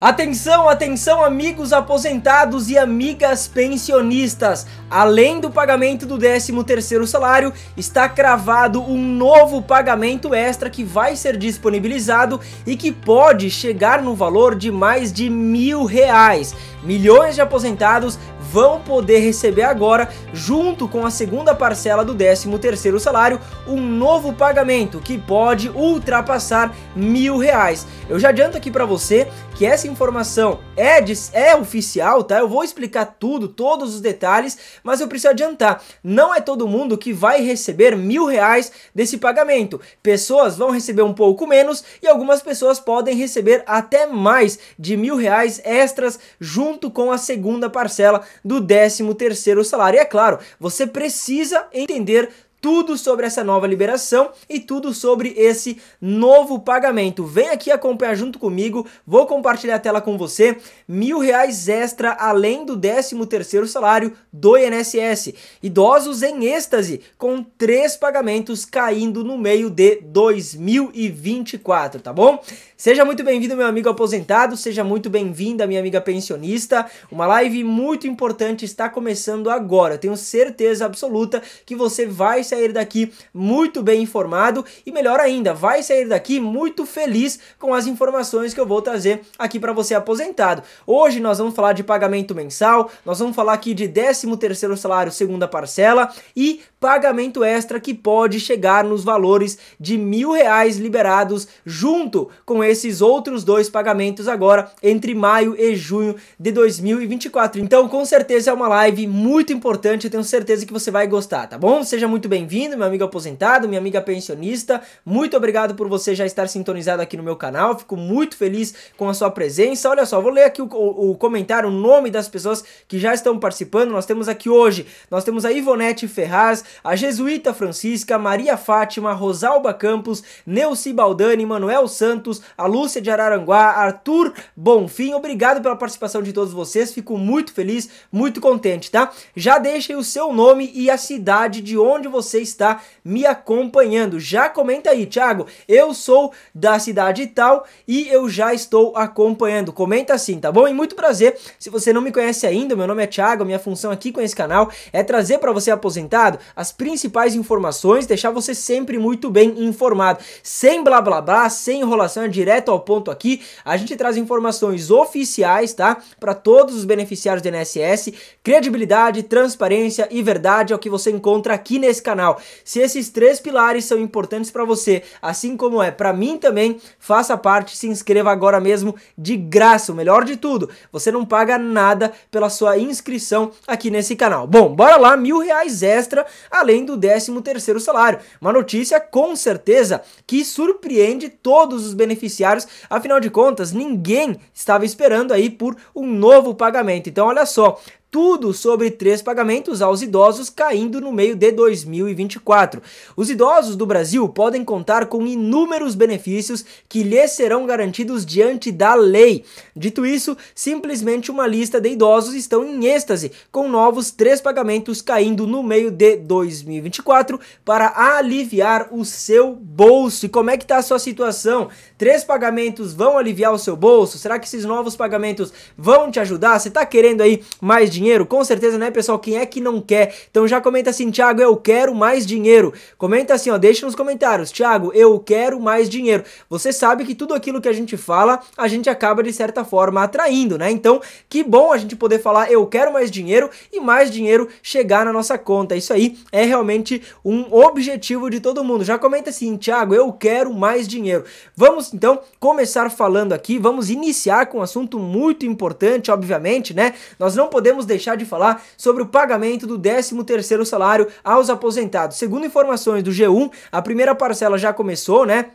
Atenção, atenção amigos aposentados e amigas pensionistas! Além do pagamento do 13º salário, está cravado um novo pagamento extra que vai ser disponibilizado e que pode chegar no valor de mais de mil reais. Milhões de aposentados vão poder receber agora, junto com a segunda parcela do 13º salário, um novo pagamento que pode ultrapassar mil reais. Eu já adianto aqui para você que essa informação é, de, é oficial, tá? Eu vou explicar tudo, todos os detalhes, mas eu preciso adiantar, não é todo mundo que vai receber mil reais desse pagamento. Pessoas vão receber um pouco menos e algumas pessoas podem receber até mais de mil reais extras junto com a segunda parcela do 13 terceiro salário. E é claro, você precisa entender tudo sobre essa nova liberação e tudo sobre esse novo pagamento. Vem aqui acompanhar junto comigo, vou compartilhar a tela com você. Mil reais extra além do 13 terceiro salário do INSS. Idosos em êxtase, com três pagamentos caindo no meio de 2024, tá bom? Seja muito bem-vindo, meu amigo aposentado, seja muito bem-vinda, minha amiga pensionista. Uma live muito importante está começando agora. Eu tenho certeza absoluta que você vai sair daqui muito bem informado e melhor ainda, vai sair daqui muito feliz com as informações que eu vou trazer aqui para você aposentado. Hoje nós vamos falar de pagamento mensal, nós vamos falar aqui de 13º salário segunda parcela e pagamento extra que pode chegar nos valores de mil reais liberados junto com esses outros dois pagamentos agora entre maio e junho de 2024. Então com certeza é uma live muito importante, eu tenho certeza que você vai gostar, tá bom? Seja muito bem bem-vindo, meu amigo aposentado, minha amiga pensionista. Muito obrigado por você já estar sintonizado aqui no meu canal. Fico muito feliz com a sua presença. Olha só, vou ler aqui o, o, o comentário, o nome das pessoas que já estão participando. Nós temos aqui hoje, nós temos a Ivonete Ferraz, a Jesuíta Francisca, Maria Fátima, Rosalba Campos, Neuci Baldani, Manuel Santos, a Lúcia de Araranguá, Arthur Bonfim. Obrigado pela participação de todos vocês. Fico muito feliz, muito contente, tá? Já deixem o seu nome e a cidade de onde você você está me acompanhando. Já comenta aí, Thiago, eu sou da cidade tal e eu já estou acompanhando. Comenta assim, tá bom? E muito prazer. Se você não me conhece ainda, meu nome é Thiago, minha função aqui com esse canal é trazer para você aposentado as principais informações, deixar você sempre muito bem informado, sem blá blá blá, sem enrolação, é direto ao ponto aqui. A gente traz informações oficiais, tá? Para todos os beneficiários do INSS, credibilidade, transparência e verdade é o que você encontra aqui nesse canal canal. Se esses três pilares são importantes para você, assim como é para mim também, faça parte, se inscreva agora mesmo de graça. O melhor de tudo, você não paga nada pela sua inscrição aqui nesse canal. Bom, bora lá, mil reais extra, além do 13 terceiro salário. Uma notícia com certeza que surpreende todos os beneficiários, afinal de contas, ninguém estava esperando aí por um novo pagamento. Então, olha só, tudo sobre três pagamentos aos idosos caindo no meio de 2024. Os idosos do Brasil podem contar com inúmeros benefícios que lhes serão garantidos diante da lei. Dito isso, simplesmente uma lista de idosos estão em êxtase, com novos três pagamentos caindo no meio de 2024 para aliviar o seu bolso. E como é que está a sua situação? Três pagamentos vão aliviar o seu bolso? Será que esses novos pagamentos vão te ajudar? Você está querendo aí mais dinheiro? dinheiro? Com certeza, né, pessoal? Quem é que não quer? Então já comenta assim, Thiago, eu quero mais dinheiro. Comenta assim, ó, deixa nos comentários, Thiago, eu quero mais dinheiro. Você sabe que tudo aquilo que a gente fala, a gente acaba de certa forma atraindo, né? Então, que bom a gente poder falar, eu quero mais dinheiro e mais dinheiro chegar na nossa conta. Isso aí é realmente um objetivo de todo mundo. Já comenta assim, Thiago, eu quero mais dinheiro. Vamos então começar falando aqui, vamos iniciar com um assunto muito importante, obviamente, né? Nós não podemos deixar de falar sobre o pagamento do 13º salário aos aposentados. Segundo informações do G1, a primeira parcela já começou, né?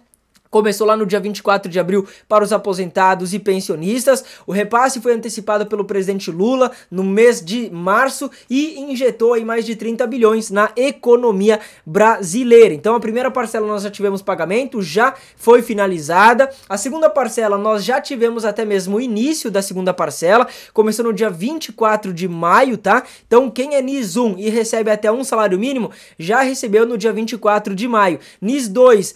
começou lá no dia 24 de abril para os aposentados e pensionistas. O repasse foi antecipado pelo presidente Lula no mês de março e injetou aí mais de 30 bilhões na economia brasileira. Então a primeira parcela nós já tivemos pagamento, já foi finalizada. A segunda parcela nós já tivemos até mesmo o início da segunda parcela, começou no dia 24 de maio, tá? Então quem é NIS 1 e recebe até um salário mínimo já recebeu no dia 24 de maio. NIS 2,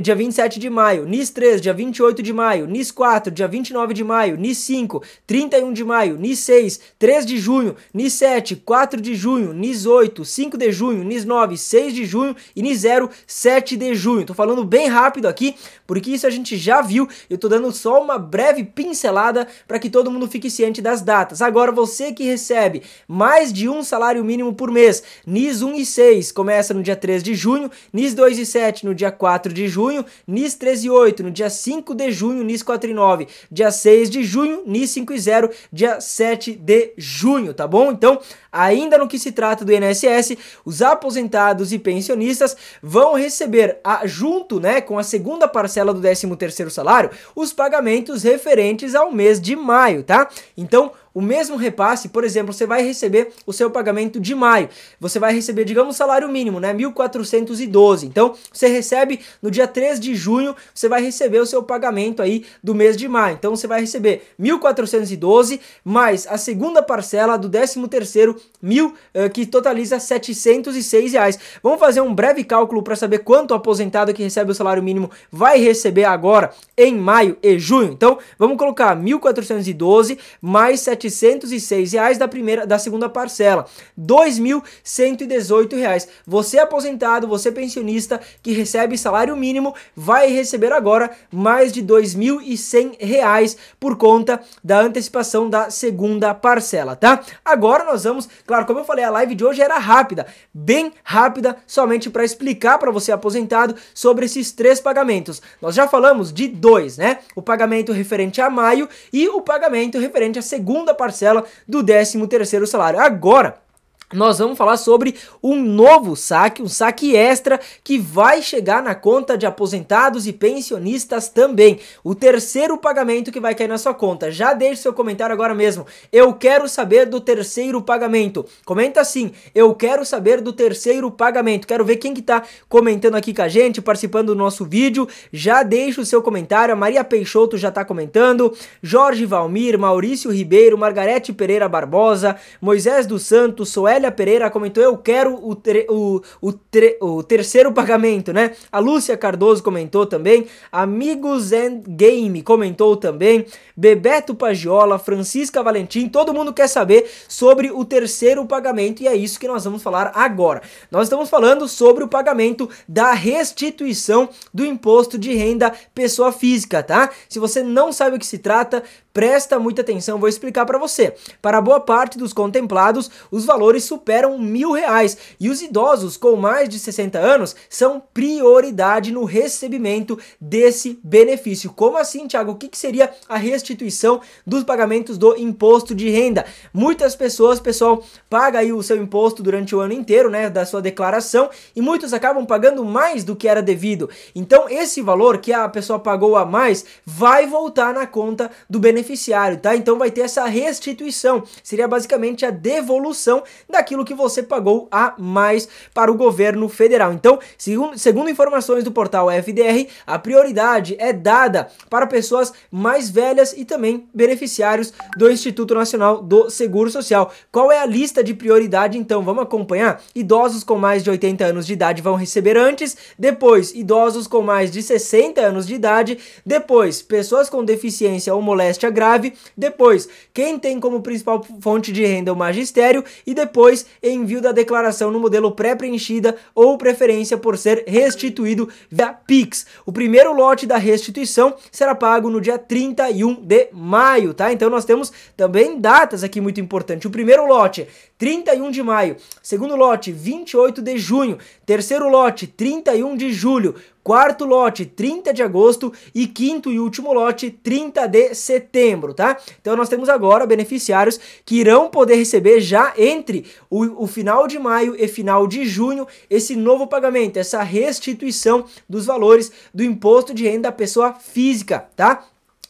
dia 27 de maio, NIS 3, dia 28 de maio, NIS 4, dia 29 de maio, NIS 5, 31 de maio, NIS 6, 3 de junho, NIS 7, 4 de junho, NIS 8, 5 de junho, NIS 9, 6 de junho e NIS 0, 7 de junho. Tô falando bem rápido aqui, porque isso a gente já viu, eu tô dando só uma breve pincelada para que todo mundo fique ciente das datas. Agora, você que recebe mais de um salário mínimo por mês, NIS 1 e 6 começa no dia 3 de junho, NIS 2 e 7 no dia 4 de junho, NIS 3 13,8. No dia 5 de junho, NIS 4 e 9, Dia 6 de junho, NIS 5 e 0, Dia 7 de junho, tá bom? Então, ainda no que se trata do INSS, os aposentados e pensionistas vão receber, a, junto né, com a segunda parcela do 13º salário, os pagamentos referentes ao mês de maio, tá? Então, o mesmo repasse, por exemplo, você vai receber o seu pagamento de maio. Você vai receber, digamos, salário mínimo, né? 1.412. Então, você recebe no dia 3 de junho, você vai receber o seu pagamento aí do mês de maio. Então, você vai receber 1.412 mais a segunda parcela do 13º, mil, eh, que totaliza 706 reais. Vamos fazer um breve cálculo para saber quanto o aposentado que recebe o salário mínimo vai receber agora em maio e junho. Então, vamos colocar 1.412 mais 7 706 reais da primeira, da segunda parcela, 2.118 reais. Você aposentado, você pensionista que recebe salário mínimo, vai receber agora mais de 2.100 reais por conta da antecipação da segunda parcela, tá? Agora nós vamos, claro, como eu falei, a live de hoje era rápida, bem rápida, somente para explicar para você aposentado sobre esses três pagamentos. Nós já falamos de dois, né? O pagamento referente a maio e o pagamento referente à segunda parcela do 13º salário. Agora, nós vamos falar sobre um novo saque, um saque extra que vai chegar na conta de aposentados e pensionistas também. O terceiro pagamento que vai cair na sua conta. Já deixe seu comentário agora mesmo. Eu quero saber do terceiro pagamento. Comenta assim, eu quero saber do terceiro pagamento. Quero ver quem que tá comentando aqui com a gente, participando do nosso vídeo. Já deixe o seu comentário. A Maria Peixoto já tá comentando. Jorge Valmir, Maurício Ribeiro, Margarete Pereira Barbosa, Moisés dos Santos, Soé Célia Pereira comentou: Eu quero o, tre, o, o, tre, o terceiro pagamento, né? A Lúcia Cardoso comentou também. Amigos and Game comentou também. Bebeto Pagiola, Francisca Valentim, todo mundo quer saber sobre o terceiro pagamento e é isso que nós vamos falar agora. Nós estamos falando sobre o pagamento da restituição do imposto de renda pessoa física, tá? Se você não sabe o que se trata, Presta muita atenção, vou explicar para você. Para boa parte dos contemplados, os valores superam mil reais e os idosos com mais de 60 anos são prioridade no recebimento desse benefício. Como assim, Tiago? O que, que seria a restituição dos pagamentos do imposto de renda? Muitas pessoas, pessoal, pagam aí o seu imposto durante o ano inteiro, né, da sua declaração, e muitos acabam pagando mais do que era devido. Então, esse valor que a pessoa pagou a mais vai voltar na conta do benefício beneficiário, tá? Então vai ter essa restituição, seria basicamente a devolução daquilo que você pagou a mais para o governo federal. Então, segundo, segundo informações do portal FDR, a prioridade é dada para pessoas mais velhas e também beneficiários do Instituto Nacional do Seguro Social. Qual é a lista de prioridade então? Vamos acompanhar? Idosos com mais de 80 anos de idade vão receber antes, depois idosos com mais de 60 anos de idade, depois pessoas com deficiência ou moléstia grave, depois quem tem como principal fonte de renda o magistério e depois envio da declaração no modelo pré-preenchida ou preferência por ser restituído via Pix. O primeiro lote da restituição será pago no dia 31 de maio, tá? Então nós temos também datas aqui muito importante. O primeiro lote, 31 de maio. Segundo lote, 28 de junho. Terceiro lote, 31 de julho. Quarto lote, 30 de agosto. E quinto e último lote, 30 de setembro, tá? Então nós temos agora beneficiários que irão poder receber já entre o, o final de maio e final de junho esse novo pagamento, essa restituição dos valores do imposto de renda à pessoa física, tá?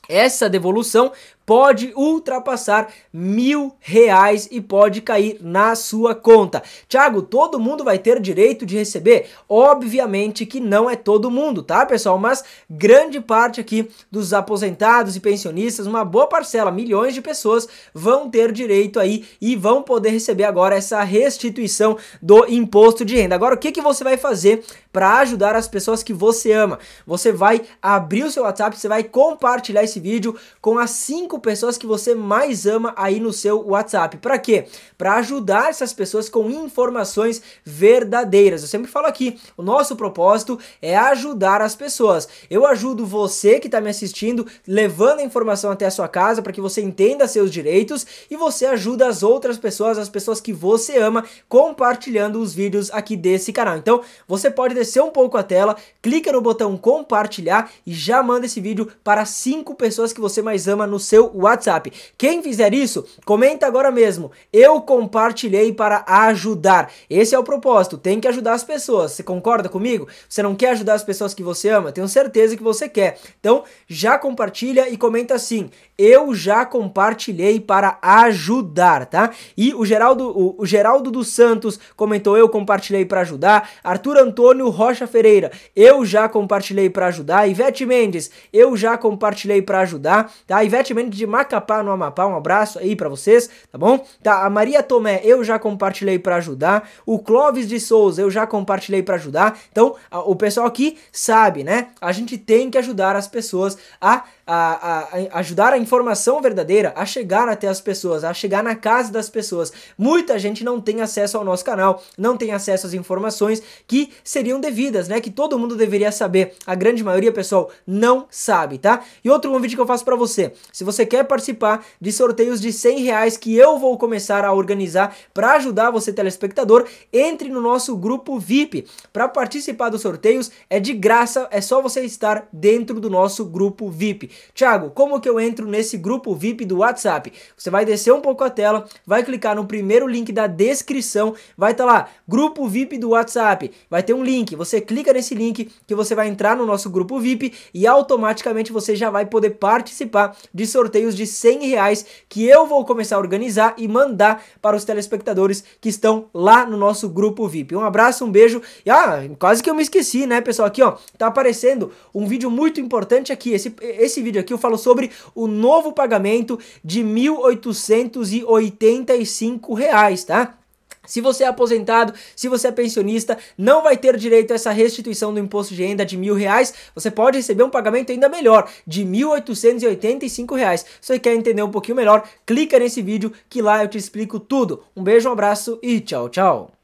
Essa devolução pode ultrapassar mil reais e pode cair na sua conta. Tiago, todo mundo vai ter direito de receber? Obviamente que não é todo mundo, tá pessoal? Mas grande parte aqui dos aposentados e pensionistas, uma boa parcela, milhões de pessoas vão ter direito aí e vão poder receber agora essa restituição do imposto de renda. Agora, o que, que você vai fazer para ajudar as pessoas que você ama? Você vai abrir o seu WhatsApp, você vai compartilhar esse vídeo com as cinco cinco pessoas que você mais ama aí no seu WhatsApp. Para quê? Para ajudar essas pessoas com informações verdadeiras. Eu sempre falo aqui, o nosso propósito é ajudar as pessoas. Eu ajudo você que está me assistindo, levando a informação até a sua casa para que você entenda seus direitos e você ajuda as outras pessoas, as pessoas que você ama, compartilhando os vídeos aqui desse canal. Então, você pode descer um pouco a tela, clica no botão compartilhar e já manda esse vídeo para cinco pessoas que você mais ama no seu WhatsApp. Quem fizer isso, comenta agora mesmo. Eu compartilhei para ajudar. Esse é o propósito, tem que ajudar as pessoas. Você concorda comigo? Você não quer ajudar as pessoas que você ama? Tenho certeza que você quer. Então, já compartilha e comenta assim: "Eu já compartilhei para ajudar", tá? E o Geraldo o, o Geraldo dos Santos comentou: "Eu compartilhei para ajudar". Arthur Antônio Rocha Ferreira: "Eu já compartilhei para ajudar". Ivete Mendes: "Eu já compartilhei para ajudar". Tá? Ivete Mendes de Macapá, no Amapá. Um abraço aí para vocês, tá bom? Tá, a Maria Tomé, eu já compartilhei para ajudar. O Clóvis de Souza, eu já compartilhei para ajudar. Então, a, o pessoal aqui sabe, né? A gente tem que ajudar as pessoas a a, a, a, ajudar a informação verdadeira a chegar até as pessoas, a chegar na casa das pessoas. Muita gente não tem acesso ao nosso canal, não tem acesso às informações que seriam devidas, né? Que todo mundo deveria saber. A grande maioria, pessoal, não sabe, tá? E outro convite que eu faço para você, se você quer participar de sorteios de 100 reais que eu vou começar a organizar para ajudar você telespectador, entre no nosso grupo VIP. Para participar dos sorteios é de graça, é só você estar dentro do nosso grupo VIP. Thiago, como que eu entro nesse grupo VIP do WhatsApp? Você vai descer um pouco a tela, vai clicar no primeiro link da descrição, vai estar tá lá, grupo VIP do WhatsApp, vai ter um link, você clica nesse link que você vai entrar no nosso grupo VIP e automaticamente você já vai poder participar de sorteios sorteios de 100 reais que eu vou começar a organizar e mandar para os telespectadores que estão lá no nosso grupo VIP. Um abraço, um beijo e ah, quase que eu me esqueci, né, pessoal? Aqui, ó, tá aparecendo um vídeo muito importante aqui. Esse, esse vídeo aqui eu falo sobre o novo pagamento de R$ 1.885, tá? Se você é aposentado, se você é pensionista, não vai ter direito a essa restituição do imposto de renda de mil reais. Você pode receber um pagamento ainda melhor, de R$ 1.885. Reais. Se você quer entender um pouquinho melhor, clica nesse vídeo que lá eu te explico tudo. Um beijo, um abraço e tchau, tchau.